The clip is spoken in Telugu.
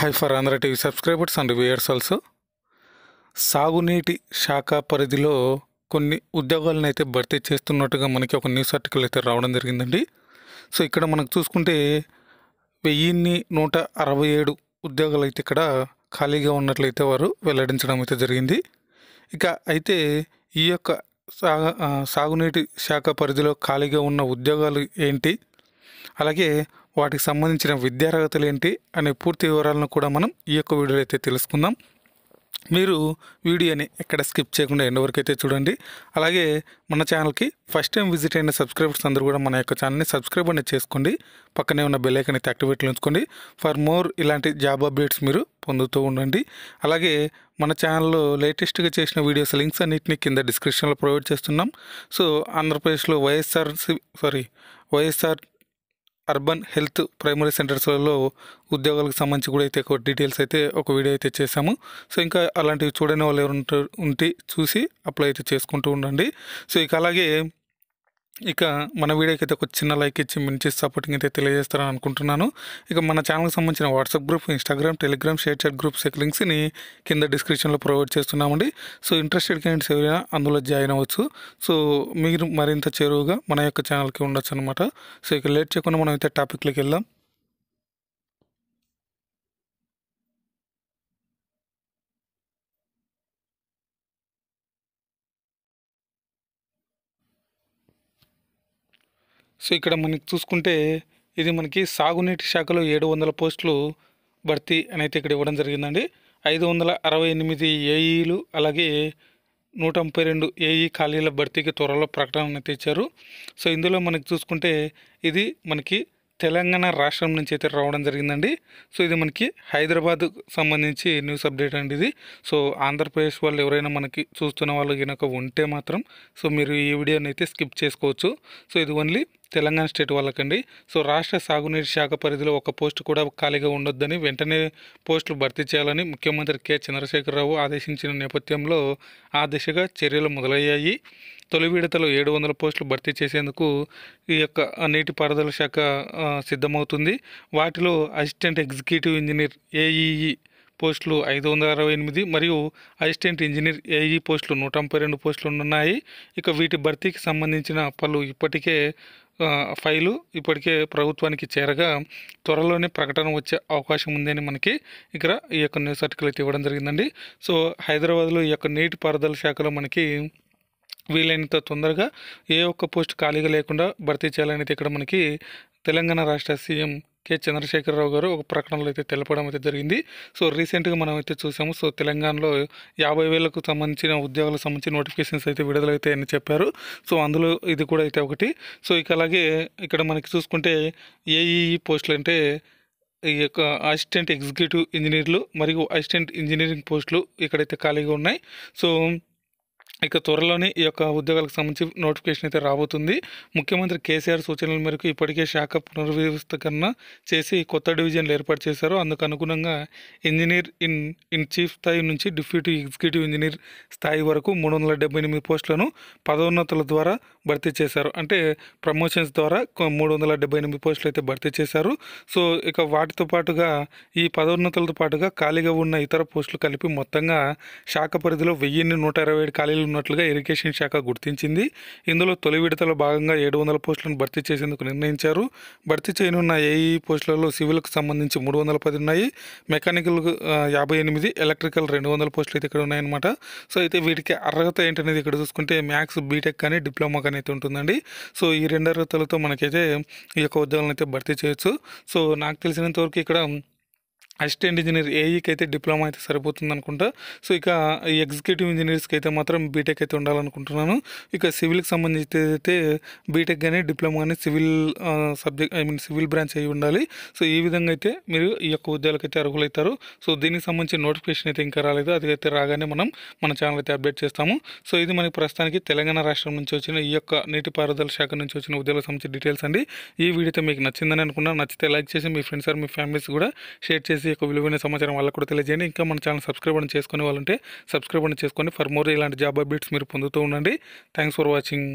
high for Andhra TV subscribers and viewers also సాగునీటి శాఖ పరిధిలో కొన్ని ఉద్యోగాలను అయితే భర్తీ చేస్తున్నట్టుగా మనకి ఒక న్యూస్ ఆర్టికల్ అయితే రావడం జరిగిందండి సో ఇక్కడ మనకు చూసుకుంటే వెయ్యిన్ని నూట అరవై ఏడు ఉద్యోగాలు అయితే ఇక్కడ ఖాళీగా ఉన్నట్లయితే వారు వెల్లడించడం అయితే జరిగింది ఇక అయితే ఈ యొక్క సాగు సాగునీటి శాఖ పరిధిలో ఖాళీగా ఉన్న ఉద్యోగాలు ఏంటి అలాగే వాటికి సంబంధించిన విద్యార్హతలు ఏంటి అనే పూర్తి వివరాలను కూడా మనం ఈ యొక్క వీడియోలో అయితే తెలుసుకుందాం మీరు వీడియోని ఎక్కడ స్కిప్ చేయకుండా ఎండ్ వరకు అయితే చూడండి అలాగే మన ఛానల్కి ఫస్ట్ టైం విజిట్ అయిన సబ్స్క్రైబర్స్ అందరూ కూడా మన యొక్క ఛానల్ని సబ్స్క్రైబ్ అనేది చేసుకోండి పక్కనే ఉన్న బెల్ ఐకన్ అయితే యాక్టివేట్లు ఉంచుకోండి ఫర్ మోర్ ఇలాంటి జాబ్ అప్డేట్స్ మీరు పొందుతూ ఉండండి అలాగే మన ఛానల్లో లేటెస్ట్గా చేసిన వీడియోస్ లింక్స్ అన్నింటినీ కింద డిస్క్రిప్షన్లో ప్రొవైడ్ చేస్తున్నాం సో ఆంధ్రప్రదేశ్లో YSR sorry YSR urban health primary సెంటర్స్లలో ఉద్యోగాలకు సంబంధించి కూడా అయితే ఒక డీటెయిల్స్ అయితే ఒక వీడియో అయితే చేశాము సో ఇంకా అలాంటివి చూడని వాళ్ళు ఎవరు ఉంటే చూసి అప్లై అయితే చేసుకుంటూ ఉండండి సో ఇక అలాగే ఇక మన వీడియోకి అయితే ఒక చిన్న లైక్ ఇచ్చి మంచి సపోర్టింగ్ అయితే తెలియజేస్తారని అనుకుంటున్నాను ఇక మన ఛానల్కి సంబంధించిన WhatsApp group Instagram Telegram share chat groups యొక్క లింక్స్ని కింద డిస్క్రిప్షన్లో ప్రొవైడ్ చేస్తున్నామండి సో ఇంట్రెస్టెడ్ క్యాండిడేట్స్ ఎవరైనా అందులో జాయిన్ అవ్వచ్చు సో మీరు మరింత చేరువుగా మన యొక్క ఛానల్కి ఉండొచ్చు అనమాట సో ఇక లేట్ చేయకుండా మనం అయితే టాపిక్లోకి వెళ్దాం సో ఇక్కడ మనకి చూసుకుంటే ఇది మనకి సాగునీటి శాఖలో ఏడు వందల పోస్టులు భర్తీ అయితే ఇక్కడ ఇవ్వడం జరిగిందండి ఐదు వందల అరవై ఎనిమిది ఏఈలు అలాగే నూట ముప్పై రెండు ఏఈ ఖాళీల భర్తీకి త్వరలో ప్రకటన ఇచ్చారు సో ఇందులో మనకి చూసుకుంటే ఇది మనకి తెలంగాణ రాష్ట్రం నుంచి అయితే రావడం జరిగిందండి సో ఇది మనకి హైదరాబాద్ సంబంధించి న్యూస్ అప్డేట్ అండి ఇది సో ఆంధ్రప్రదేశ్ వాళ్ళు ఎవరైనా మనకి చూస్తున్న వాళ్ళు కనుక ఉంటే మాత్రం సో మీరు ఈ వీడియోని అయితే స్కిప్ చేసుకోవచ్చు సో ఇది ఓన్లీ తెలంగాణ స్టేట్ వాళ్ళకండి సో రాష్ట్ర సాగునీటి శాఖ పరిధిలో ఒక పోస్టు కూడా ఖాళీగా ఉండొద్దని వెంటనే పోస్టులు భర్తీ చేయాలని ముఖ్యమంత్రి కె చంద్రశేఖరరావు ఆదేశించిన నేపథ్యంలో ఆ దిశగా చర్యలు మొదలయ్యాయి తొలి విడతలో ఏడు వందల పోస్టులు భర్తీ చేసేందుకు ఈ యొక్క నీటిపారుదల శాఖ సిద్ధమవుతుంది వాటిలో అసిస్టెంట్ ఎగ్జిక్యూటివ్ ఇంజనీర్ ఏఈఈ పోస్టులు ఐదు వందల అరవై ఎనిమిది మరియు అసిస్టెంట్ ఇంజనీర్ ఏఈ పోస్టులు నూట ముప్పై రెండు పోస్టులు ఉన్నాయి ఇక వీటి భర్తీకి సంబంధించిన పలు ఇప్పటికే ఫైలు ఇప్పటికే ప్రభుత్వానికి చేరగా త్వరలోనే ప్రకటన వచ్చే అవకాశం ఉందని మనకి ఇక్కడ ఈ యొక్క న్యూస్ ఆర్టికల్ అయితే ఇవ్వడం జరిగిందండి సో హైదరాబాద్లో ఈ యొక్క నీటిపారుదల శాఖలో మనకి వీలైనంత తొందరగా ఏ ఒక్క పోస్ట్ ఖాళీగా లేకుండా భర్తీ చేయాలనేది ఇక్కడ మనకి తెలంగాణ రాష్ట్ర సీఎం కె చంద్రశేఖరరావు గారు ఒక ప్రకటనలో అయితే తెలపడం అయితే జరిగింది సో రీసెంట్గా మనం అయితే చూసాము సో తెలంగాణలో యాభై వేలకు సంబంధించిన ఉద్యోగాలకు సంబంధించిన నోటిఫికేషన్స్ అయితే విడుదలైతే అని చెప్పారు సో అందులో ఇది కూడా అయితే ఒకటి సో ఇక అలాగే ఇక్కడ మనకి చూసుకుంటే ఏఈఈ పోస్టులు అంటే ఈ యొక్క అసిస్టెంట్ ఎగ్జిక్యూటివ్ ఇంజనీర్లు మరియు అసిస్టెంట్ ఇంజనీరింగ్ పోస్టులు ఇక్కడైతే ఖాళీగా ఉన్నాయి సో ఇక త్వరలోనే ఈ యొక్క ఉద్యోగాలకు సంబంధించి నోటిఫికేషన్ అయితే రాబోతుంది ముఖ్యమంత్రి కేసీఆర్ సూచనల మేరకు ఇప్పటికే శాఖ పునర్వ్యవస్థకరణ చేసి కొత్త డివిజన్లు ఏర్పాటు చేశారు అందుకు అనుగుణంగా ఇంజనీర్ ఇన్ ఇన్ చీఫ్ స్థాయి నుంచి డిప్యూటీ ఎగ్జిక్యూటివ్ ఇంజనీర్ స్థాయి వరకు మూడు వందల డెబ్బై ఎనిమిది పోస్టులను పదోన్నతుల ద్వారా భర్తీ చేశారు అంటే ప్రమోషన్స్ ద్వారా మూడు వందల డెబ్బై ఎనిమిది పోస్టులు అయితే భర్తీ చేశారు సో ఇక వాటితో పాటుగా ఈ పదోన్నతులతో పాటుగా ఖాళీగా ఉన్న ఇతర పోస్టులు కలిపి మొత్తంగా శాఖ పరిధిలో వెయ్యిన్ని నూట ఇరవై ఏడు ఖాళీలు ఉన్నట్లుగా ఇరిగేషన్ శాఖ గుర్తించింది ఇందులో తొలి విడతలో భాగంగా ఏడు వందల పోస్టులను భర్తీ చేసేందుకు నిర్ణయించారు భర్తీ చేయనున్న ఏఈ పోస్టులలో సివిల్కు సంబంధించి మూడు వందల పది ఉన్నాయి మెకానికల్ యాభై ఎనిమిది ఎలక్ట్రికల్ రెండు వందల పోస్టులు అయితే ఇక్కడ ఉన్నాయన్నమాట సో అయితే వీటికి అర్హత ఏంటనేది ఇక్కడ చూసుకుంటే మ్యాథ్స్ బీటెక్ కానీ డిప్లొమా కానీ అయితే ఉంటుందండి సో ఈ రెండు అర్హతలతో మనకైతే ఈ యొక్క ఉద్యోగాలను అయితే భర్తీ చేయొచ్చు సో నాకు తెలిసినంతవరకు ఇక్కడ అసిస్టెంట్ ఇంజనీర్ ఏఈకి e అయితే డిప్లొమా అయితే సరిపోతుంది అనుకుంటా సో ఇక ఎగ్జిక్యూటివ్ ఇంజనీర్స్కి అయితే మాత్రం బీటెక్ అయితే ఉండాలనుకుంటున్నాను ఇక సివిల్కి సంబంధించి అయితే బీటెక్ కానీ డిప్లొమా కానీ civil subject I mean civil branch అయి ఉండాలి సో ఈ విధంగా అయితే మీరు ఈ యొక్క ఉద్యోగాలకు అయితే అర్హులవుతారు సో దీనికి సంబంధించి నోటిఫికేషన్ అయితే ఇంకా రాలేదు అది అయితే రాగానే మనం మన ఛానల్ అయితే అప్డేట్ చేస్తాము సో ఇది మనకి ప్రస్తుతానికి తెలంగాణ రాష్ట్రం నుంచి వచ్చిన ఈ యొక్క నీటిపారుదల శాఖ నుంచి వచ్చిన ఉద్యోగాలకు సంబంధించి డీటెయిల్స్ అండి ఈ వీడియో మీకు నచ్చిందని అనుకున్నాను నచ్చితే లైక్ చేసి మీ ఫ్రెండ్స్ మీ ఫ్యామిలీస్ కూడా షేర్ చేసి ఈ యొక్క విలువైన సమాచారం వాళ్ళకు కూడా తెలియజేయండి ఇంకా మన ఛానల్ సబ్స్క్రైబ్ అని చేసుకునే వాళ్ళంటే సబ్స్క్రైబ్ అని చేసుకొని ఫర్ మోర్ ఇలాంటి జాబ్ అప్డేట్స్ మీరు పొందుతూ ఉండండి థ్యాంక్స్ ఫర్ వాచింగ్